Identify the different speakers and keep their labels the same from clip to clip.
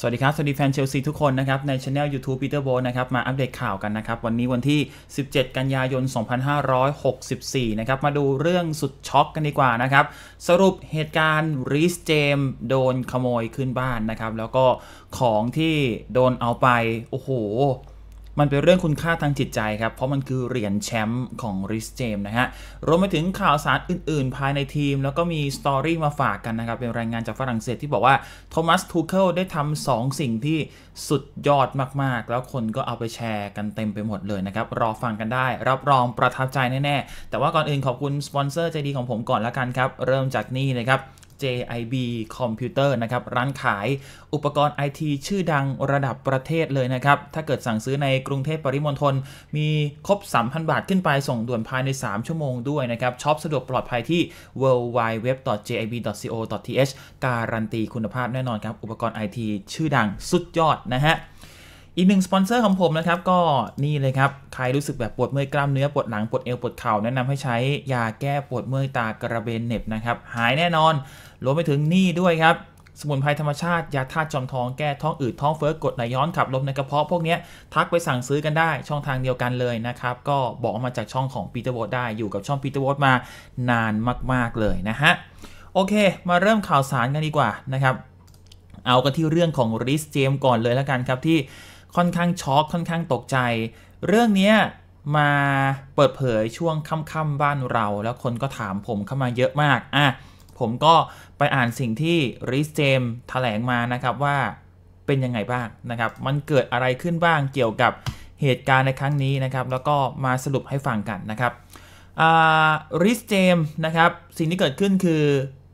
Speaker 1: สวัสดีครับ สวัสดีแฟนเชลซีทุกคนนะครับ ในช anel YouTube Peter b o นะครับ มาอัปเดตข่าวกันนะครับ วันนี้วันที่ 17 กันยายน 2564 นะครับ มาดูเรื่องสุดช็อกกันดีกว่านะครับ สรุปเหตุการณ์ริสเจม โดนขโมยขึ้นบ้านนะครับ แล้วก็ของที่โดนเอาไป โอ้โหมันเป็นเรื่องคุณค่าทางจิตใจครับ เพราะมันคือเหรียญแชมป์ของริสเจมนะฮะ รวมไปถึงข่าวสารอื่นๆภายในทีม แล้วก็มีสตอรี่มาฝากกันนะครับ เป็นรายงานจากฝรั่งเศสที่บอกว่าโทมัสทูเคิลได้ทำสองสิ่งที่สุดยอดมากๆ แล้วคนก็เอาไปแชร์กันเต็มไปหมดเลยนะครับ รอฟังกันได้ รับรองประทับใจแน่ๆ แต่ว่าก่อนอื่นขอบคุณสปอนเซอร์ใจดีของผมก่อนละกันครับเริ่มจากนี่เลยครับ JIB Computer นะครับ ร้านขาย อุปกรณ์ไอทีชื่อดังระดับประเทศเลยนะครับ ถ้าเกิดสั่งซื้อในกรุงเทพปริมณฑลมีครบ 3,000 บาทขึ้นไป ส่งด่วนภายใน 3 ชั่วโมงด้วยนะครับช็อปสะดวกปลอดภัยที่ worldwideweb.jib.co.th การันตีคุณภาพแน่นอนครับ อุปกรณ์ไอทีชื่อดังสุดยอดนะฮะอีกหนึ่ง สปอนเซอร์ของผมนะครับ ก็นี่เลยครับ ใครรู้สึกแบบปวดเมื่อยกล้ามเนื้อปวดหลังปวดเอวปวดเข่า แนะนำให้ใช้ยาแก้ ปวดเมื่อยตากระเบนเน็บนะครับ หายแน่นอนรวมไปถึงนี่ด้วยครับ สมุนไพรธรรมชาติ ยาธาตุจอมทองแก้ ท้องอืดท้องเฟ้อกด ไหลย้อนขับลมในกระเพาะพวกนี้ทักไปสั่งซื้อกันได้ช่องทางเดียวกันเลยนะครับก็บอกมาจากช่องของปีเตอร์โวตได้อยู่กับช่องปีเตอร์โวตมานานมากๆเลยนะฮะโอเคมาเริ่มข่าวสารกันดีกว่านะครับเอากันที่เรื่องของริสเจมก่อนเลยแล้วกันครับที่ค่อนข้างช็อกค่อนข้างตกใจ เรื่องนี้มาเปิดเผยช่วงค่ำๆบ้านเรา แล้วคนก็ถามผมเข้ามาเยอะมากอ่ะผมก็ไปอ่านสิ่งที่ริสเจมแถลงมานะครับ ว่าเป็นยังไงบ้างนะครับมันเกิดอะไรขึ้นบ้างเกี่ยวกับเหตุการณ์ในครั้งนี้นะครับแล้วก็มาสรุปให้ฟังกันนะครับริสเจมนะครับสิ่งที่เกิดขึ้นคือ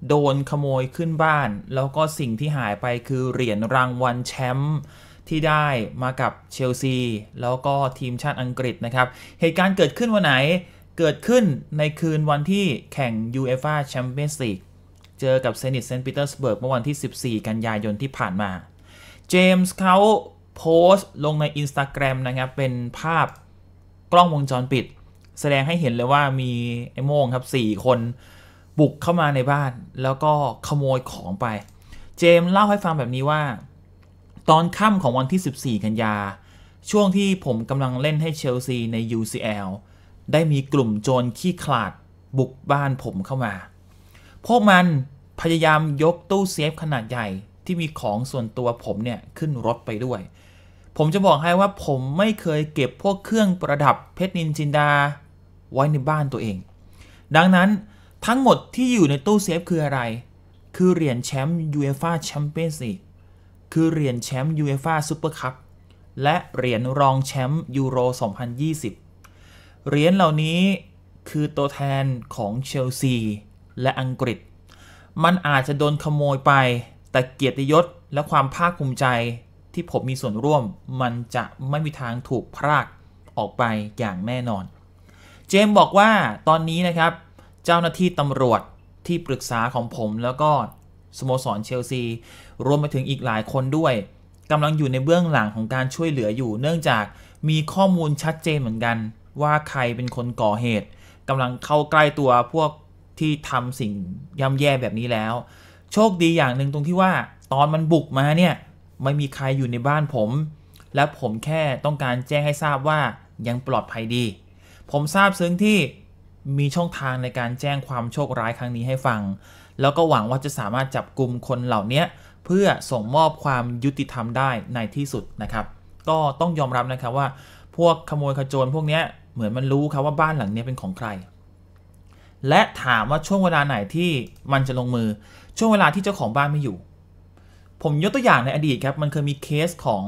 Speaker 1: โดนขโมยขึ้นบ้าน แล้วก็สิ่งที่หายไปคือเหรียญรางวัลแชมป์ที่ได้มากับเชลซี แล้วก็ทีมชาติอังกฤษนะครับ เหตุการณ์เกิดขึ้นวันไหนเกิดขึ้นในคืนวันที่แข่ง UEFA Champions League เจอกับเซนิตเซนต์ปีเตอร์สเบิร์กเมื่อวันที่ 14 กันยายนที่ผ่านมา เจมส์เขาโพสต์ลงใน Instagram นะครับ เป็นภาพกล้องวงจรปิด แสดงให้เห็นเลยว่ามีไอ้โมงครับ 4 คนบุกเข้ามาในบ้าน แล้วก็ขโมยของไป เจมส์เล่าให้ฟังแบบนี้ว่าตอนค่ำของวันที่ 14กันยา ช่วงที่ผมกำลังเล่นให้เชลซีใน UCL ได้มีกลุ่มโจรขี้ขลาดบุกบ้านผมเข้ามา พวกมันพยายามยกตู้เซฟขนาดใหญ่ที่มีของส่วนตัวผมเนี่ยขึ้นรถไปด้วย ผมจะบอกให้ว่าผมไม่เคยเก็บพวกเครื่องประดับเพชรนินจินดาไว้ในบ้านตัวเอง ดังนั้นทั้งหมดที่อยู่ในตู้เซฟคืออะไร คือเหรียญแชมป์ยูเอฟ่าแชมเปี้ยนส์ลีกคือเหรียญแชมป์ยูเอฟ่าซูเปอร์คัพและเหรียญรองแชมป์ยูโร 2020 เหรียญเหล่านี้คือตัวแทนของเชลซี และอังกฤษ มันอาจจะโดนขโมยไป แต่เกียรติยศและความภาคภูมิใจที่ผมมีส่วนร่วม มันจะไม่มีทางถูกพราก ออกไปอย่างแน่นอน เจมบอกว่าตอนนี้นะครับเจ้าหน้าที่ตำรวจที่ปรึกษาของผมแล้วก็สโมสรเชลซีรวมไปถึงอีกหลายคนด้วยกำลังอยู่ในเบื้องหลังของการช่วยเหลืออยู่ เนื่องจากมีข้อมูลชัดเจนเหมือนกัน ว่าใครเป็นคนก่อเหตุกำลังเข้าใกล้ตัวพวกที่ทำสิ่งย่ำแย่แบบนี้แล้ว โชคดีอย่างหนึ่งตรงที่ว่า ตอนมันบุกมาเนี่ย ไม่มีใครอยู่ในบ้านผม และผมแค่ต้องการแจ้งให้ทราบว่ายังปลอดภัยดี ผมทราบซึ้งที่มีช่องทางในการแจ้งความโชคร้ายครั้งนี้ให้ฟังแล้วก็หวังว่าจะสามารถจับกลุ่มคนเหล่านี้เพื่อส่งมอบความยุติธรรมได้ในที่สุดนะครับ ก็ต้องยอมรับนะครับว่า พวกขโมยขโจรพวกนี้เหมือนมันรู้ครับว่าบ้านหลังนี้เป็นของใคร และถามว่าช่วงเวลาไหนที่มันจะลงมือช่วงเวลาที่เจ้าของบ้านไม่อยู่ ผมยกตัวอย่างในอดีตครับ มันเคยมีเคสของ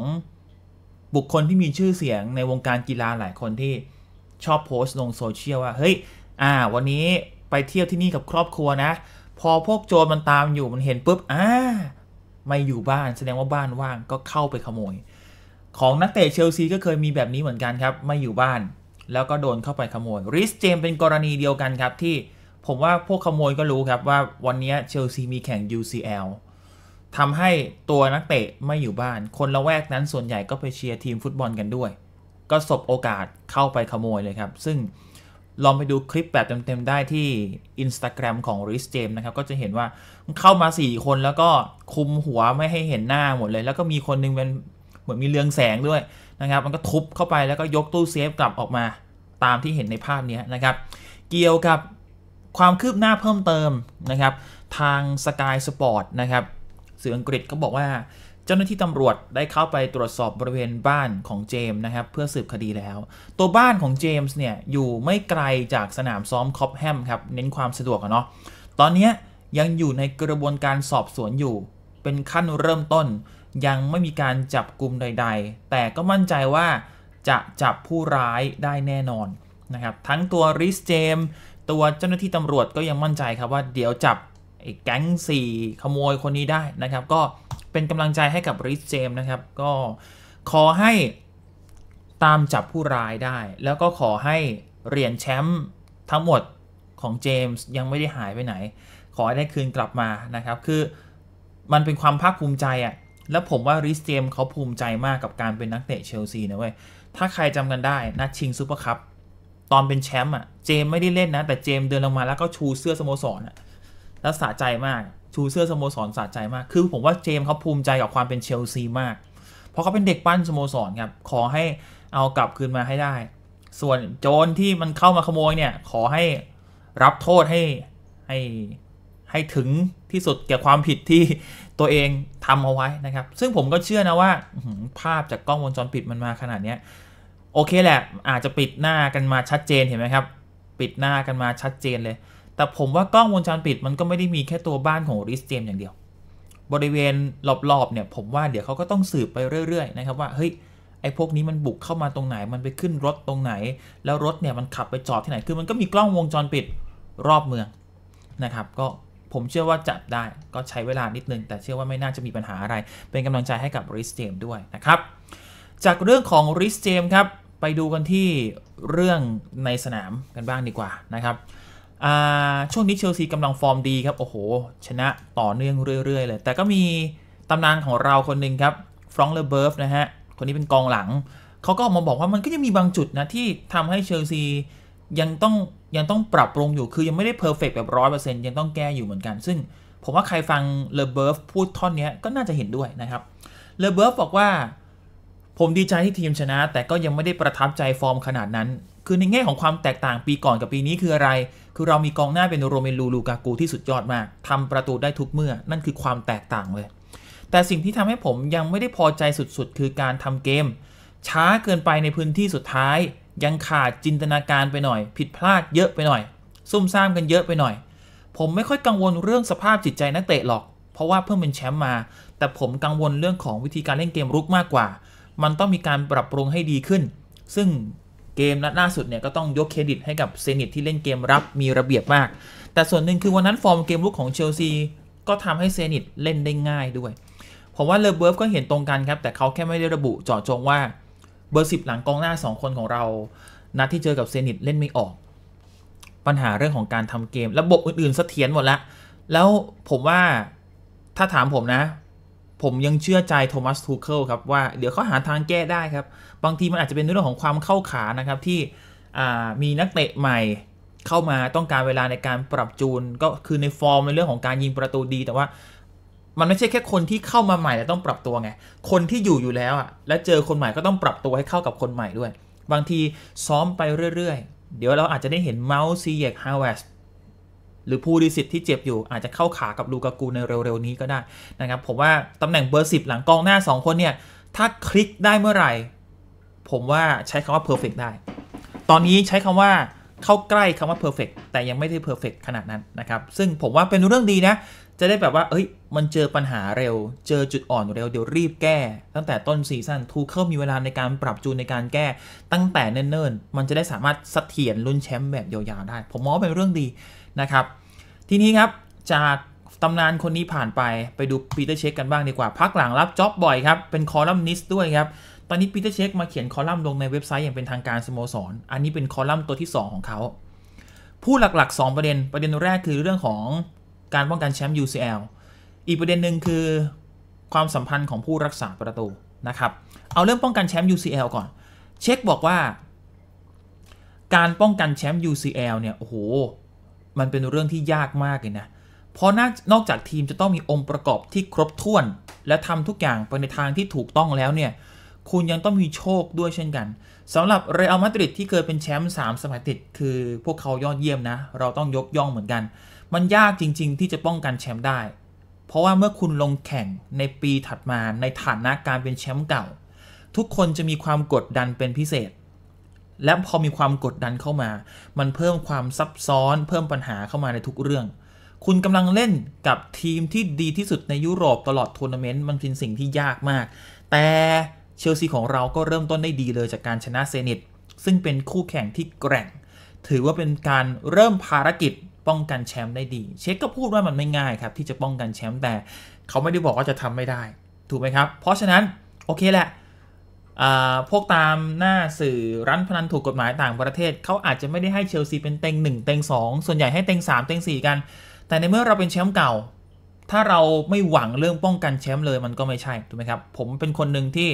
Speaker 1: บุคคลที่มีชื่อเสียงในวงการกีฬาหลายคนที่ชอบโพสต์ลงโซเชียลว่าเฮ้ยอ่า วันนี้ไปเที่ยวที่นี่กับครอบครัวนะพอพวกโจรมันตามอยู่มันเห็นปุ๊บอ่าไม่อยู่บ้าน แสดงว่าบ้านว่าง ก็เข้าไปขโมย ของนักเตะเชลซีก็เคยมีแบบนี้เหมือนกันครับ ไม่อยู่บ้าน แล้วก็โดนเข้าไปขโมย ริสเจม เป็นกรณีเดียวกันครับที่ผมว่าพวกขโมยก็รู้ครับว่าวันนี้เชลซีมีแข่ง UCL ทำให้ตัวนักเตะไม่อยู่บ้าน คนละแวกนั้นส่วนใหญ่ก็ไปเชียร์ทีมฟุตบอลกันด้วย ก็สบโอกาสเข้าไปขโมยเลยครับ ซึ่งลองไปดูคลิปแบบเต็ม ๆ ได้ที่ิ n s t a g r a m ของ r i สเจมนะครับก็จะเห็นว่าเข้ามา 4 คนแล้วก็คุมหัวไม่ให้เห็นหน้าหมดเลย แล้วก็มีคนนึงเป็นเหมือนมีเรืองแสงด้วยนะครับ มันก็ทุบเข้าไปแล้วก็ยกตู้เซฟกลับออกมาตามที่เห็นในภาพนี้นะครับ เกี่ยวกับความคืบหน้าเพิ่มเติมนะครับ ทาง Sky Sport นะครับสื่ออังกฤษก็บอกว่าเจ้าหน้าที่ตำรวจได้เข้าไปตรวจสอบบริเวณบ้านของเจมส์นะครับ เพื่อสืบคดีแล้ว ตัวบ้านของเจมส์เนี่ยอยู่ไม่ไกลจากสนามซ้อมคอปแฮมครับเน้นความสะดวกเนาะตอนนี้ยังอยู่ในกระบวนการสอบสวนอยู่ เป็นขั้นเริ่มต้น ยังไม่มีการจับกลุ่มใด ๆ แต่ก็มั่นใจว่าจะจับผู้ร้ายได้แน่นอนนะครับ ทั้งตัวริสเจมตัวเจ้าหน้าที่ตำรวจก็ยังมั่นใจครับว่า เดี๋ยวจับไอ้แก๊ง4ขโมยคนนี้ได้นะครับก็เป็นกำลังใจให้กับริชเจมนะครับ ก็ขอให้ตามจับผู้ร้ายได้ แล้วก็ขอให้เหรียญแชมป์ทั้งหมดของเจมส์ยังไม่ได้หายไปไหน ขอให้ได้คืนกลับมานะครับ คือมันเป็นความภาคภูมิใจอะแล้วผมว่าริชเจมเขาภูมิใจมากกับการเป็นนักเตะเชลซีนะเว้ย ถ้าใครจำกันได้ นัดชิงซูเปอร์คัพตอนเป็นแชมป์อะเจมไม่ได้เล่นนะ แต่เจมเดินลงมาแล้วก็ชูเสื้อสโมสรอะแล้วสะใจมากชูเสื้อสโมสรสะใจมาก คือผมว่าเจมเขาภูมิใจกับความเป็นเชลซีมาก เพราะเขาเป็นเด็กปั้นสโมสรครับ ขอให้เอากลับคืนมาให้ได้ ส่วนโจรที่มันเข้ามาขโมยเนี่ย ขอให้รับโทษให้ให้ให้ถึงที่สุดแก่ความผิดที่ตัวเองทำเอาไว้นะครับ ซึ่งผมก็เชื่อนะว่า ภาพจากกล้องวงจรปิดมันมาขนาดนี้โอเคแหละอาจจะปิดหน้ากันมาชัดเจนเห็นไหมครับ ปิดหน้ากันมาชัดเจนเลยแต่ผมว่ากล้องวงจรปิดมันก็ไม่ได้มีแค่ตัวบ้านของริสเจมอย่างเดียว บริเวณรอบๆเนี่ยผมว่าเดี๋ยวเขาก็ต้องสืบไปเรื่อยๆนะครับว่าเฮ้ยไอ้พวกนี้มันบุกเข้ามาตรงไหนมันไปขึ้นรถตรงไหนแล้วรถเนี่ยมันขับไปจอดที่ไหนคือมันก็มีกล้องวงจรปิดรอบเมืองนะครับก็ผมเชื่อว่าจับได้ก็ใช้เวลานิดนึงแต่เชื่อว่าไม่น่าจะมีปัญหาอะไร เป็นกำลังใจให้กับริสเจมด้วยนะครับ จากเรื่องของริสเจมครับไปดูกันที่เรื่องในสนามกันบ้างดีกว่านะครับช่วงนี้เชลซีกำลังฟอร์มดีครับ โอ้โห ชนะต่อเนื่องเรื่อยๆเลย แต่ก็มีตำนานของเราคนหนึ่งครับฟรองเลเบิร์ฟนะฮะคนนี้เป็นกองหลังเขาก็ออกมาบอกว่ามันก็ยังมีบางจุดนะที่ทำให้เชลซียังต้องยังต้องปรับปรุงอยู่คือยังไม่ได้เพอร์เฟกแบบร้อยเปอร์เซ็นต์ยังต้องแก้อยู่เหมือนกันซึ่งผมว่าใครฟังเลเบิร์ฟพูดท่อนนี้ก็น่าจะเห็นด้วยนะครับเลเบิร์ฟบอกว่า ผมดีใจที่ทีมชนะ แต่ก็ยังไม่ได้ประทับใจฟอร์มขนาดนั้นคือในแง่ของความแตกต่างปีก่อนกับปีนี้คืออะไร คือเรามีกองหน้าเป็นโรเมลูลูกากู ที่สุดยอดมากทำประตูได้ทุกเมื่อ นั่นคือความแตกต่างเลย แต่สิ่งที่ทำให้ผมยังไม่ได้พอใจสุดๆ คือการทำเกม ช้าเกินไปในพื้นที่สุดท้าย ยังขาดจินตนาการไปหน่อย ผิดพลาดเยอะไปหน่อย ซุ่มซ่ามกันเยอะไปหน่อย ผมไม่ค่อยกังวลเรื่องสภาพจิตใจนักเตะหรอก เพราะว่าเพิ่งเป็นแชมป์มา แต่ผมกังวลเรื่องของวิธีการเล่นเกมรุกมากกว่า มันต้องมีการปรับปรุงให้ดีขึ้น ซึ่งเกมนัดล่าสุดเนี่ยก็ต้องยกเครดิตให้กับเซนิตที่เล่นเกมรับมีระเบียบมาก แต่ส่วนหนึ่งคือวันนั้นฟอร์มเกมลุกของเชลซีก็ทำให้เซนิตเล่นได้ง่ายด้วย ผมว่าเลเบิร์ฟก็เห็นตรงกันครับ แต่เขาแค่ไม่ได้ระบุเจาะจงว่า เบอร์สิบหลังกองหน้า 2 คนของเรานัดที่เจอกับเซนิตเล่นไม่ออก ปัญหาเรื่องของการทำเกม ระบบอื่นๆเสถียรหมดละแล้วผมว่าถ้าถามผมนะผมยังเชื่อใจโทมัสทูเคิลครับว่าเดี๋ยวเขาหาทางแก้ได้ครับบางทีมันอาจจะเป็นเรื่องของความเข้าขานะครับที่มีนักเตะใหม่เข้ามาต้องการเวลาในการปรับจูนก็คือในฟอร์ม ในเรื่องของการยิงประตูดีแต่ว่า มันไม่ใช่แค่คนที่เข้ามาใหม่แต่ต้องปรับตัวไงคนที่อยู่อยู่แล้วอ่ะและเจอคนใหม่ก็ต้องปรับตัวให้เข้ากับคนใหม่ด้วย บางทีซ้อมไปเรื่อยๆ เดี๋ยวเราอาจจะได้เห็นเมาส์ซีเยกฮาวเวสหรือผู้ดีสิทธิ์ที่เจ็บอยู่อาจจะเข้าขากับลูกากูในเร็วๆนี้ก็ได้นะครับผมว่าตำแหน่งเบอร์สิหลังกองหน้า 2 คนเนี่ยถ้าคลิกได้เมื่อไหร่ ผมว่าใช้คำว่าเพอร์เฟกได้ ตอนนี้ใช้คำว่าเข้าใกล้คำว่าเพอร์เฟกแต่ยังไม่ได้เพอร์เฟกขนาดนั้นนะครับ ซึ่งผมว่าเป็นเรื่องดีนะ จะได้แบบว่า เอ้ยมันเจอปัญหาเร็วเจอจุดอ่อนเร็วเดี๋ยวรีบแก้ ตั้งแต่ต้นซีซั่นทูเคิลมีเวลาในการปรับจูนในการแก้ ตั้งแต่เนิ่นๆมันจะได้สามารถเสถียรลุ้นแชมป์แบบยาวๆได้ ผมมองว่าเป็นเรื่องดีนะครับทีนี้ครับ จากตำนานคนนี้ผ่านไปไปดูปีเตอร์เช็คกันบ้างดีกว่าพักหลังรับจ็อบบ่อยครับ เป็นคอลัมนิสต์ด้วยครับ ตอนนี้ปีเตอร์เช็คมาเขียนคอลัมน์ลงในเว็บไซต์ อย่างเป็นทางการสโมสรออันนี้เป็นคอลัมน์ตัวที่2ของเขาพูดหลักๆ 2 ประเด็นประเด็นแรกคือเรื่องของการป้องกันแชมป์ UCL อีกประเด็นหนึ่งคือความสัมพันธ์ของผู้รักษาประตูนะครับเอาเรื่องป้องกันแชมป์ UCL ก่อน เช็คบอกว่า การป้องกันแชมป์ UCL เนี่ยโอ้โหมันเป็นเรื่องที่ยากมากเลยนะ เพราะนอกจากทีมจะต้องมีองค์ประกอบที่ครบถ้วน และทำทุกอย่างไปในทางที่ถูกต้องแล้วเนี่ย คุณยังต้องมีโชคด้วยเช่นกัน สำหรับเรอัลมาดริดที่เคยเป็นแชมป์3สมัยติด คือพวกเขายอดเยี่ยมนะ เราต้องยกย่องเหมือนกัน มันยากจริงๆที่จะป้องกันแชมป์ได้ เพราะว่าเมื่อคุณลงแข่งในปีถัดมาในฐานะการเป็นแชมป์เก่า ทุกคนจะมีความกดดันเป็นพิเศษและพอมีความกดดันเข้ามา มันเพิ่มความซับซ้อน เพิ่มปัญหาเข้ามาในทุกเรื่อง คุณกำลังเล่นกับทีมที่ดีที่สุดในยุโรปตลอดทัวร์นาเมนต์ มันเป็นสิ่งที่ยากมาก แต่เชลซีของเราก็เริ่มต้นได้ดีเลยจากการชนะเซนิต ซึ่งเป็นคู่แข่งที่แกร่ง ถือว่าเป็นการเริ่มภารกิจป้องกันแชมป์ได้ดี เชคก็พูดว่ามันไม่ง่ายครับที่จะป้องกันแชมป์ แต่ เขาไม่ได้บอกว่าจะทำไม่ได้ ถูกไหมครับ เพราะฉะนั้นโอเคแหละพวกตาม หน้าสื่อร้านพนันถูกกฎหมายต่างประเทศ เขาอาจจะไม่ได้ให้เชลซีเป็นเต็ง 1 เต็ง 2 ส่วนใหญ่ให้เต็ง 3 เต็ง 4 กัน แต่ในเมื่อเราเป็นแชมป์เก่า ถ้าเราไม่หวังเรื่องป้องกันแชมป์เลยมันก็ไม่ใช่ ถูกไหมครับ ผมเป็นคนหนึ่งที่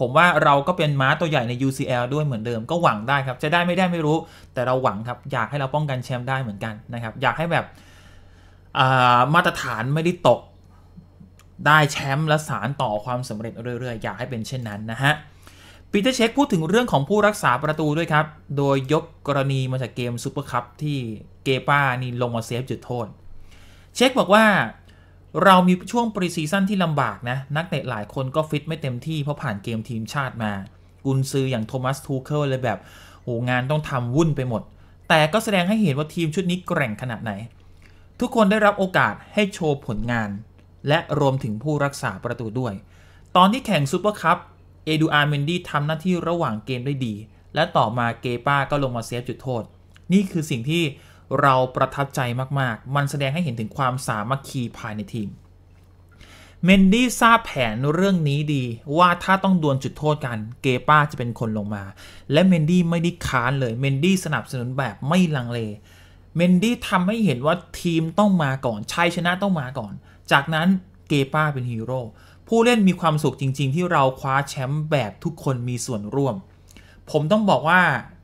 Speaker 1: ผมว่าเราก็เป็นม้าตัวใหญ่ใน UCL ด้วยเหมือนเดิมก็หวังได้ครับ จะได้ไม่ได้ไม่รู้แต่เราหวังครับอยากให้เราป้องกันแชมป์ได้เหมือนกันนะครับอยากให้แบบมาตรฐานไม่ได้ตกได้แชมป์และสารต่อความสำเร็จเรื่อย ๆ อยากให้เป็นเช่นนั้นนะฮะปีเตอร์เช็คพูดถึงเรื่องของผู้รักษาประตูด้วยครับ โดยยกกรณีมาจากเกมซูเปอร์คัพที่เกป้านี่ลงมาเซฟจุดโทษ เช็คบอกว่า เรามีช่วงปรีซีซั่นที่ลำบากนะ นักเตะหลายคนก็ฟิตไม่เต็มที่เพราะผ่านเกมทีมชาติมากุนซืออย่างโทมัสทูเคิลเลยแบบโหงานต้องทำวุ่นไปหมด แต่ก็แสดงให้เห็นว่าทีมชุดนี้แกร่งขนาดไหน ทุกคนได้รับโอกาสให้โชว์ผลงานและรวมถึงผู้รักษาประตูด้วย ตอนที่แข่งซูเปอร์คัพ เอดูอาร์เมนดี้ทำหน้าที่ระหว่างเกมได้ดี และต่อมาเกป้าก็ลงมาเซฟจุดโทษ นี่คือสิ่งที่เราประทับใจมากๆ มันแสดงให้เห็นถึงความสามัคคีภายในทีม เมนดี้ทราบแผนเรื่องนี้ดีว่าถ้าต้องดวลจุดโทษกัน เกป้าจะเป็นคนลงมา และเมนดี้ไม่ได้ค้านเลย เมนดี้สนับสนุนแบบไม่ลังเล เมนดี้ทำให้เห็นว่าทีมต้องมาก่อนชัยชนะต้องมาก่อนจากนั้นเกป้าเป็นฮีโร่ผู้เล่นมีความสุขจริงๆที่เราคว้าแชมป์แบบทุกคนมีส่วนร่วม ผมต้องบอกว่า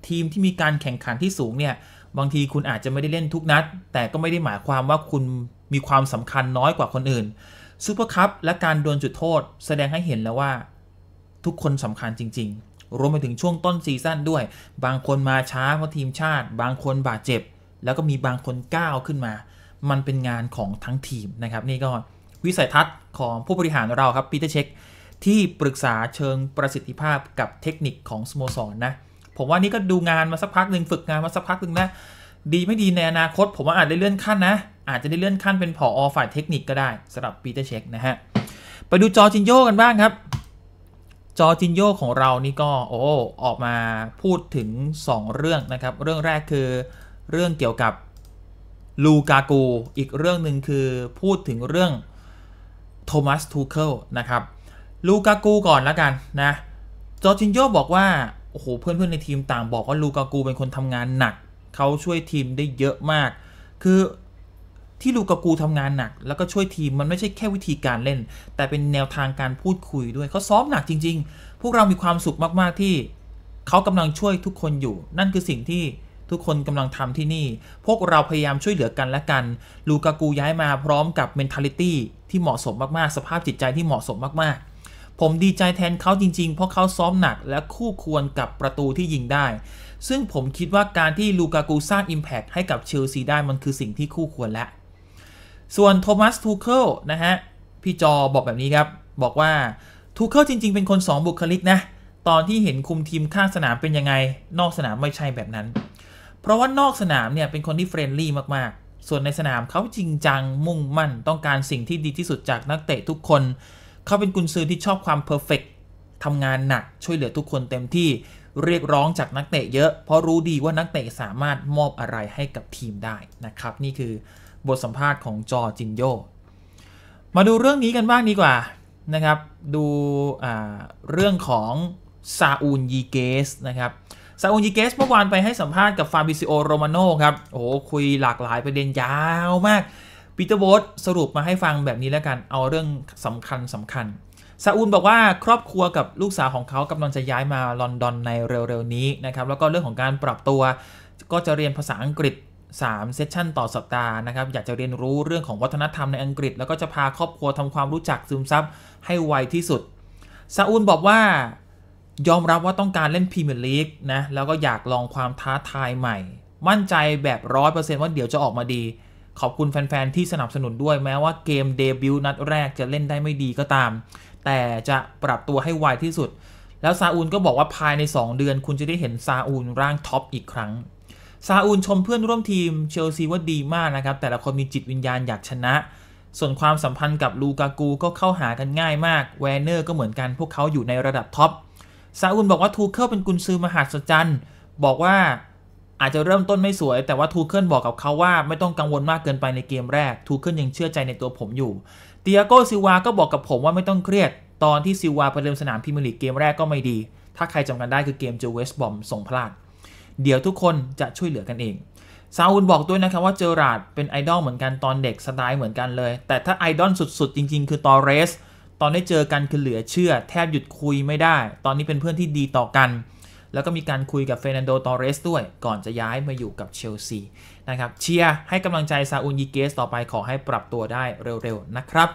Speaker 1: ทีมที่มีการแข่งขันที่สูงเนี่ยบางทีคุณอาจจะไม่ได้เล่นทุกนัดแต่ก็ไม่ได้หมายความว่าคุณมีความสำคัญน้อยกว่าคนอื่นซูเปอร์คัพและการโดนจุดโทษ แสดงให้เห็นแล้วว่า ทุกคนสำคัญจริงๆรวมไปถึงช่วงต้นซีซั่นด้วย บางคนมาช้าเพราะทีมชาติ บางคนบาดเจ็บ แล้วก็มีบางคนก้าวขึ้นมามันเป็นงานของทั้งทีมนะครับนี่ก็วิสัยทัศน์ของผู้บริหารเราครับปีเตอร์เช็คที่ปรึกษาเชิงประสิทธิภาพกับเทคนิคของสโมสรนนะผมว่านี่ก็ดูงานมาสักพักหนึ่งฝึกงานมาสักพักหนึ่งนะ ดีไม่ดีในอนาคต ผมว่าอาจได้เลื่อนขั้นนะ อาจจะได้เลื่อนขั้นเป็นผออฝ่ายเทคนิคก็ได้สำหรับปีเตอร์เช็คนะฮะ ไปดูจอจินโยกันบ้างครับ จอจินโยของเรานี่ก็โอ้ออกมาพูดถึง 2 เรื่องนะครับเรื่องแรกคือเรื่องเกี่ยวกับลูกาโกอีกเรื่องหนึ่งคือพูดถึงเรื่องโทมัสทูเคิลนะครับลูกากูก่อนแล้วกันนะ จอร์จินโยบอกว่า โอ้โห เพื่อนๆ ในทีมต่างบอกว่าลูกากูเป็นคนทำงานหนัก เขาช่วยทีมได้เยอะมาก คือที่ลูกากูทำงานหนัก แล้วก็ช่วยทีม มันไม่ใช่แค่วิธีการเล่น แต่เป็นแนวทางการพูดคุยด้วย เขาซ้อมหนักจริงๆ พวกเรามีความสุขมากๆที่เขากำลังช่วยทุกคนอยู่ นั่นคือสิ่งที่ทุกคนกำลังทำที่นี่ พวกเราพยายามช่วยเหลือกันและกัน ลูกากูย้ายมาพร้อมกับเมนเทลิตี้ที่เหมาะสมมากๆ สภาพจิตใจที่เหมาะสมมากๆ ผมดีใจแทนเขาจริงๆ เพราะเขาซ้อมหนักและคู่ควรกับประตูที่ยิงได้ ซึ่งผมคิดว่าการที่ลูกากูสร้าง Impact ให้กับเชลซีได้มันคือสิ่งที่คู่ควรแล้ว ส่วนโทมัสทูเคิลนะฮะ พี่จอบอกแบบนี้ครับ บอกว่าทูเคิลจริงๆ เป็นคน 2 บุคลิกนะ ตอนที่เห็นคุมทีมข้างสนามเป็นยังไง นอกสนามไม่ใช่แบบนั้นเพราะว่านอกสนามเนี่ย เป็นคนที่เฟรนลี่มากๆ ส่วนในสนามเขาจริงจังมุ่งมั่นต้องการสิ่งที่ดีที่สุดจากนักเตะทุกคนเขาเป็นกุนซือที่ชอบความเพอร์เฟกทำงานหนัก ช่วยเหลือทุกคนเต็มที่เรียกร้องจากนักเตะเยอะ เพราะรู้ดีว่านักเตะสามารถมอบอะไรให้กับทีมได้นะครับ นี่คือบทสัมภาษณ์ของจอจินโยมาดูเรื่องนี้กันบ้างดีกว่านะครับ ดูเรื่องของซาอูลยีเกสนะครับซาอุนยิเกสเมื่อวานไปให้สัมภาษณ์กับฟาบิซิโอโรมาโน่ครับ โอ้คุยหลากหลายประเด็นยาวมากปีเตอร์โบสสรุปมาให้ฟังแบบนี้แล้วกัน เอาเรื่องสำคัญสำคัญ ซาอุนบอกว่าครอบครัวกับลูกสาวของเขากำลังจะย้ายมาลอนดอนในเร็วๆนี้นะครับ แล้วก็เรื่องของการปรับตัว ก็จะเรียนภาษาอังกฤษ3เซสชั่นต่อสัปดาห์นะครับ อยากจะเรียนรู้เรื่องของวัฒนธรรมในอังกฤษ แล้วก็จะพาครอบครัวทำความรู้จักซึมซับให้ไวที่สุด ซาอุนบอกว่ายอมรับว่าต้องการเล่นพรีเมียร์ลีกนะ แล้วก็อยากลองความท้าทายใหม่ มั่นใจแบบร้อยเปอร์เซ็นต์ว่าเดี๋ยวจะออกมาดี ขอบคุณแฟนๆ ที่สนับสนุนด้วยแม้ว่าเกมเดบิวต์นัดแรกจะเล่นได้ไม่ดีก็ตาม แต่จะปรับตัวให้ไวที่สุด แล้วซาอูลก็บอกว่าภายใน 2 เดือน คุณจะได้เห็นซาอูลร่างท็อปอีกครั้ง ซาอูลชมเพื่อนร่วมทีมเชลซีว่าดีมากนะครับ แต่ละคนมีจิตวิญญาณอยากชนะ ส่วนความสัมพันธ์กับลูกากูก็เข้าหากันง่ายมากแวร์เนอร์ก็เหมือนกันพวกเขาอยู่ในระดับท็อปซาอุลบอกว่าทูเคิลเป็นกุนซือมหาศจรรย์บอกว่าอาจจะเริ่มต้นไม่สวย แต่ว่าทูเคิลบอกกับเขาว่าไม่ต้องกังวลมากเกินไปในเกมแรกทูเคิลยังเชื่อใจในตัวผมอยู่เตียโกซิวาก็บอกกับผมว่าไม่ต้องเครียดตอนที่ซิวาไปเดิมสนามพิม์ลีกเกมแรกก็ไม่ดี ถ้าใครจำกันได้คือเกมเจอเวสบอมส่งพลาดเดี๋ยวทุกคนจะช่วยเหลือกันเองซาอุลบอกด้วยนะครับว่าเจอราดเป็นไอดอลเหมือนกันตอนเด็กสไตล์เหมือนกันเลย แต่ถ้าไอดอลสุด ๆ จริงๆ คือตอเรสตอนได้เจอกันคือเหลือเชื่อ แทบหยุดคุยไม่ได้ ตอนนี้เป็นเพื่อนที่ดีต่อกัน แล้วก็มีการคุยกับเฟรนันโด ตอรเรสด้วย ก่อนจะย้ายมาอยู่กับเชลซีนะครับเชียร์ ให้กำลังใจซาอุนยิเกสต่อไปขอให้ปรับตัวได้เร็ว ๆ นะครับ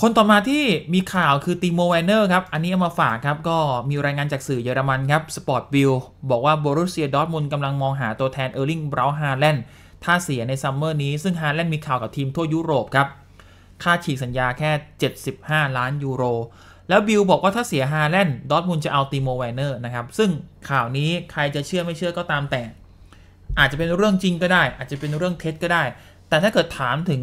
Speaker 1: คนต่อมาที่มีข่าวคือติโมแวนเนอร์ครับ อันนี้เอามาฝากครับ ก็มีรายงานจากสื่อเยอรมันครับสปอร์ตบิลบอกว่าบรุเซียดอร์ทมุนกำลังมองหาตัวแทนเออร์ลิงเบราฮาแลนด์ถ้าเสียในซัมเมอร์นี้ซึ่งฮาแลนด์มีข่าวกับทีมทั่วยุโรปครับค่าฉีกสัญญาแค่ 75 ล้านยูโร แล้วบิลบอกว่าถ้าเสียฮาแลนด์ดอทมุลจะเอาติโมแวนเนอร์นะครับ ซึ่งข่าวนี้ใครจะเชื่อไม่เชื่อก็ตามแต่ อาจจะเป็นเรื่องจริงก็ได้ อาจจะเป็นเรื่องเท็จก็ได้ แต่ถ้าเกิดถามถึง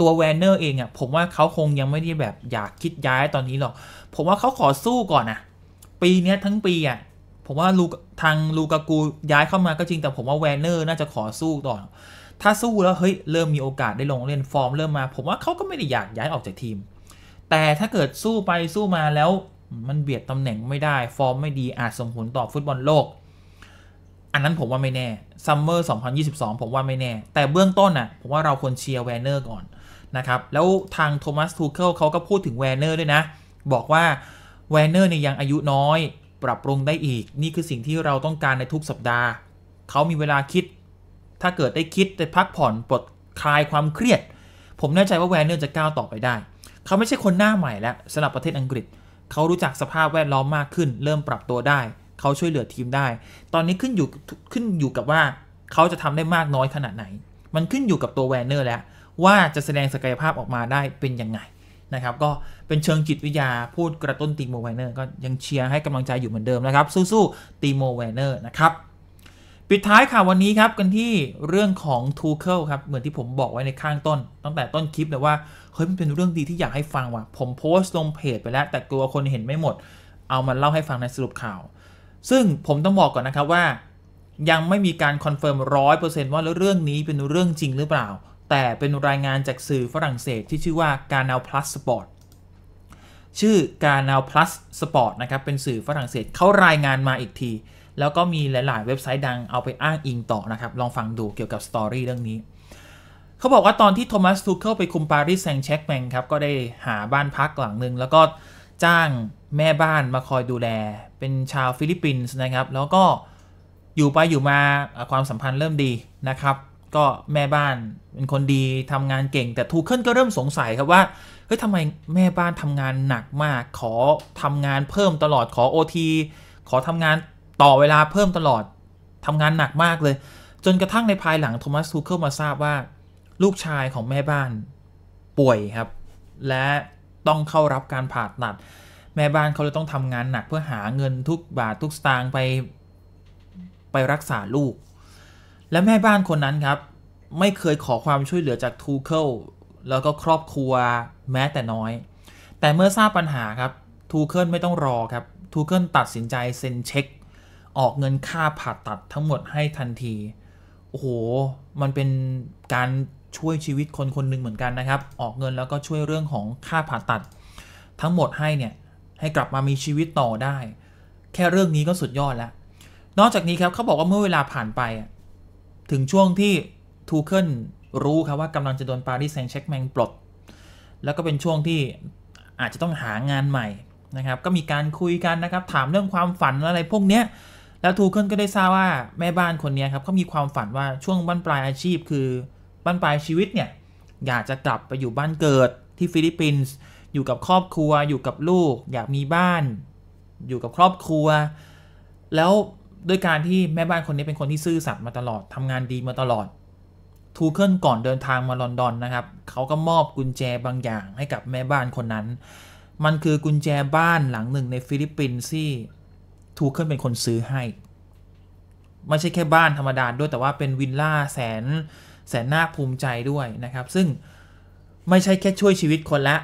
Speaker 1: ตัวแวนเนอร์เองอะ่ะผมว่าเขาคงยังไม่ได้แบบอยากคิดย้ายตอนนี้หรอก ผมว่าเขาขอสู้ก่อนนะปีนี้ทั้งปีอะ่ะผมว่าลูทางลูกากูย้ายเข้ามาก็จริงแต่ผมว่าแวนเนอร์น่าจะขอสู้ต่อถ้าสู้แล้วเฮ้ย เริ่มมีโอกาสได้ลงเล่น ฟอร์มเริ่มมา ผมว่าเขาก็ไม่ได้อยากย้ายออกจากทีม แต่ถ้าเกิดสู้ไปสู้มาแล้วมันเบียดตำแหน่งไม่ได้ฟอร์มไม่ดีอาจส่งผลต่อฟุตบอลโลก อันนั้นผมว่าไม่แน่ซัมเมอร์ 2022 ผมว่าไม่แน่ แต่เบื้องต้นน่ะผมว่าเราควรเชียร์แวนเนอร์ก่อนนะครับแล้วทางโทมัสทูเคิลเขาก็พูดถึงแวนเนอร์ด้วยนะบอกว่าแวนเนอร์เนี่ยยังอายุน้อย ปรับปรุงได้อีก นี่คือสิ่งที่เราต้องการในทุกสัปดาห์เขามีเวลาคิดถ้าเกิดได้คิด ได้พักผ่อนปลดคลายความเครียด ผมแน่ใจว่าแวนเนอร์จะก้าวต่อไปได้ เขาไม่ใช่คนหน้าใหม่แล้วสำหรับประเทศอังกฤษ เขารู้จักสภาพแวดล้อมมากขึ้น เริ่มปรับตัวได้ เขาช่วยเหลือทีมได้ ตอนนี้ขึ้นอยู่ขึ้นอยู่กับว่า เขาจะทำได้มากน้อยขนาดไหน มันขึ้นอยู่กับตัวแวนเนอร์แล้ว ว่าจะแสดงศักยภาพออกมาได้เป็นยังไงนะครับ ก็เป็นเชิงจิตวิทยา พูดกระตุ้นตีโมแวนเนอร์ก็ยังเชียร์ให้กำลังใจอยู่เหมือนเดิมนะครับสู้ๆตีโมแวนเนอร์นะครับปิดท้ายค่ะวันนี้ครับกันที่เรื่องของทูเคิลครับ เหมือนที่ผมบอกไว้ในข้างต้น ตั้งแต่ต้นคลิปแต่ว่า เฮ้ย มันเป็นเรื่องดีที่อยากให้ฟังว่ะผมโพสต์ลงเพจไปแล้ว แต่กลัวคนเห็นไม่หมด เอามาเล่าให้ฟังในสรุปข่าว ซึ่งผมต้องบอกก่อนนะครับว่า ยังไม่มีการคอนเฟิร์มร้อยเปอร์เซนต์ว่าเรื่องนี้เป็นเรื่องจริงหรือเปล่า แต่เป็นรายงานจากสื่อฝรั่งเศสที่ชื่อว่าการนาวพลัสสปอร์ตชื่อการนาวพลัสสปอร์ตนะครับเป็นสื่อฝรั่งเศสเขารายงานมาอีกทีแล้วก็มีหลาย ๆ เว็บไซต์ดังเอาไปอ้างอิงต่อนะครับ ลองฟังดูเกี่ยวกับสตอรี่เรื่องนี้ เขาบอกว่าตอนที่โทมัส ทูเคิลไปคุมปารีสแซงเช็กแมงครับ ก็ได้หาบ้านพักหลังหนึ่ง แล้วก็จ้างแม่บ้านมาคอยดูแลเป็นชาวฟิลิปปินส์นะครับ แล้วก็อยู่ไปอยู่มาความสัมพันธ์เริ่มดีนะครับ ก็แม่บ้านเป็นคนดีทำงานเก่ง แต่ทูเคิลก็เริ่มสงสัยครับว่าเฮ้ยทำไมแม่บ้านทำงานหนักมากขอทำงานเพิ่มตลอดขอโอทีขอทำงานต่อเวลาเพิ่มตลอด ทำงานหนักมากเลย จนกระทั่งในภายหลังโทมัสทูเคิลมาทราบว่าลูกชายของแม่บ้านป่วยครับ และต้องเข้ารับการผ่าตัด แม่บ้านเขาเลยต้องทำงานหนักเพื่อหาเงินทุกบาททุกสตางค์ไปไปรักษาลูก และแม่บ้านคนนั้นครับ ไม่เคยขอความช่วยเหลือจากทูเคิลแล้วก็ครอบครัวแม้แต่น้อย แต่เมื่อทราบปัญหาครับทูเคิลไม่ต้องรอครับทูเคิลตัดสินใจเซ็นเช็คออกเงินค่าผ่าตัดทั้งหมดให้ทันที โอ้โห มันเป็นการช่วยชีวิตคนคนหนึ่งเหมือนกันนะครับ ออกเงินแล้วก็ช่วยเรื่องของค่าผ่าตัดทั้งหมดให้เนี่ย ให้กลับมามีชีวิตต่อได้ แค่เรื่องนี้ก็สุดยอดแล้ว นอกจากนี้ครับเขาบอกว่าเมื่อเวลาผ่านไป ถึงช่วงที่ทูเคิลรู้ครับว่ากำลังจะโดนปารีสแซงเช็คแมงปลด แล้วก็เป็นช่วงที่อาจจะต้องหางานใหม่นะครับ ก็มีการคุยกันนะครับ ถามเรื่องความฝันอะไรพวกเนี้ยแล้วทูเคิลก็ได้ทราบว่าแม่บ้านคนนี้ครับเขามีความฝันว่าช่วงบั้นปลายอาชีพ คือบั้นปลายชีวิตเนี่ยอยากจะกลับไปอยู่บ้านเกิดที่ฟิลิปปินส์อยู่กับครอบครัว อยู่กับลูก อยากมีบ้าน อยู่กับครอบครัว แล้วด้วยการที่แม่บ้านคนนี้เป็นคนที่ซื่อสัตย์มาตลอดทำงานดีมาตลอด ทูเคิลก่อนเดินทางมาลอนดอนนะครับเขาก็มอบกุญแจบางอย่างให้กับแม่บ้านคนนั้น มันคือกุญแจบ้านหลังหนึ่ง ในฟิลิปปินส์ที่ทูเคิลเป็นคนซื้อให้ ไม่ใช่ แค่บ้านธรรมดาด้วยแต่ว่าเป็นวิลล่า แสน แสนน่าภูมิใจด้วย นะ ครับ ซึ่งไม่ใช่แค่ ช่วยชีวิตคนละ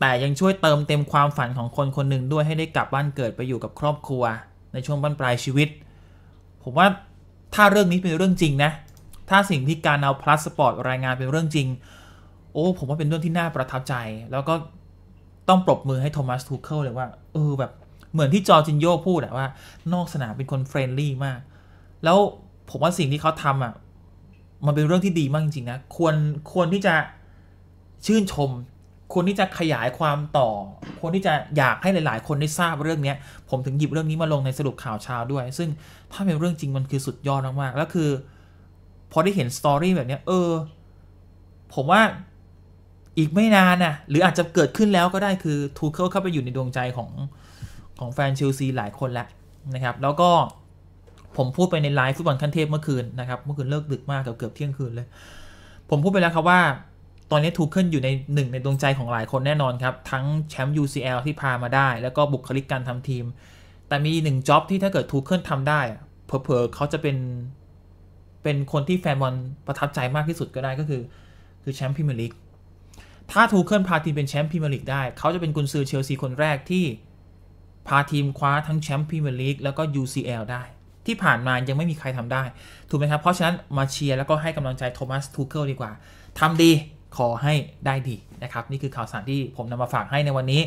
Speaker 1: แต่ยังช่วยเติมเต็มความฝันของคนคนหนึ่งด้วยให้ได้กลับบ้านเกิดไปอยู่กับครอบครัว ในช่วงบ้านปลายชีวิต ผมว่าถ้าเรื่องนี้เป็นเรื่องจริงนะ ถ้าสิ่งที่การเอาพลัสสปอร์ตรายงานเป็นเรื่องจริง โอ้ผมว่าเป็นเรื่องที่น่าประทับใจ แล้วก็ต้องปรบมือให้โทมัสทูเคิลเลยว่าเออแบบเหมือนที่จอจินโยพูดอะว่านอกสนามเป็นคนเฟรนลี่มาก แล้วผมว่าสิ่งที่เขาทำอะมันเป็นเรื่องที่ดีมากจริงๆนะ ควร ควรที่จะชื่นชม ควรที่จะขยายความต่อ ควรที่จะอยากให้หลายๆคนได้ทราบเรื่องนี้ ผมถึงหยิบเรื่องนี้มาลงในสรุปข่าวเช้าด้วย ซึ่งถ้าเป็นเรื่องจริงมันคือสุดยอดมากๆแล้วคือ พอได้เห็นสตอรี่แบบนี้ เออ ผมว่าอีกไม่นานนะ่ะหรืออาจจะเกิดขึ้นแล้วก็ได้คือทูเคิลเข้าไปอยู่ในดวงใจของของแฟนเชลซีหลายคนแล้วนะครับ แล้วก็ผมพูดไปในไลฟ์ฟุตบอลขั้นเทพเมื่อคืนนะครับ เมื่อคืนเลิกดึกมากเกือบเกือบเที่ยงคืนเลย ผมพูดไปแล้วครับว่าตอนนี้ทูเคิลอยู่ในหนึ่งในดวงใจของหลายคนแน่นอนครับ ทั้งแชมป์ UCL ที่พามาได้ แล้วก็บุคลิกการทำทีม แต่มีหนึ่งจ็อบที่ถ้าเกิดทูเคิลทำได้เผลอๆเขาจะเป็นเป็นคนที่แฟนบอลประทับใจมากที่สุดก็ได้ก็คือคือแชมป์พรีเมียร์ลีกถ้าทูเคิลพาทีมเป็นแชมป์พรีเมียร์ลีกได้เขาจะเป็นกุนซือเชลซีคนแรกที่พาทีมคว้าทั้งแชมป์พรีเมียร์ลีกแล้วก็ UCL ได้ ที่ผ่านมายังไม่มีใครทำได้ ถูกไหมครับเพราะฉะนั้นมาเชียร์แล้วก็ให้กำลังใจโทมัสทูเคิลดีกว่า ทำดีขอให้ได้ดีนะครับ นี่คือข่าวสารที่ผมนำมาฝากให้ในวันนี้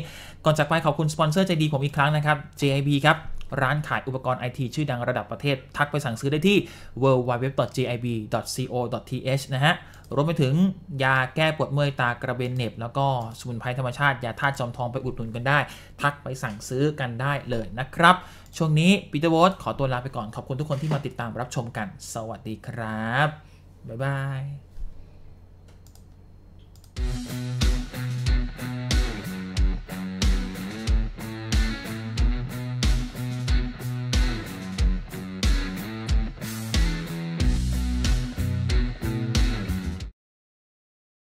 Speaker 1: ก่อนจากไปขอบคุณสปอนเซอร์ใจดีผมอีกครั้งนะครับ JIB ครับร้านขายอุปกรณ์ไอทีชื่อดังระดับประเทศ ทักไปสั่งซื้อได้ที่ www.gib.co.th นะฮะ รวมไปถึง ยาแก้ปวดเมื่อยตากระเบนเน็บ แล้วก็ สมุนไพรธรรมชาติ ยาธาตุจอมทองไปอุดหนุนกันได้ ทักไปสั่งซื้อกันได้เลยนะครับ ช่วงนี้ปีเตอร์วอตขอตัวลาไปก่อนขอบคุณทุกคนที่มาติดตามรับชมกัน สวัสดีครับ บ๊ายบาย Thank you.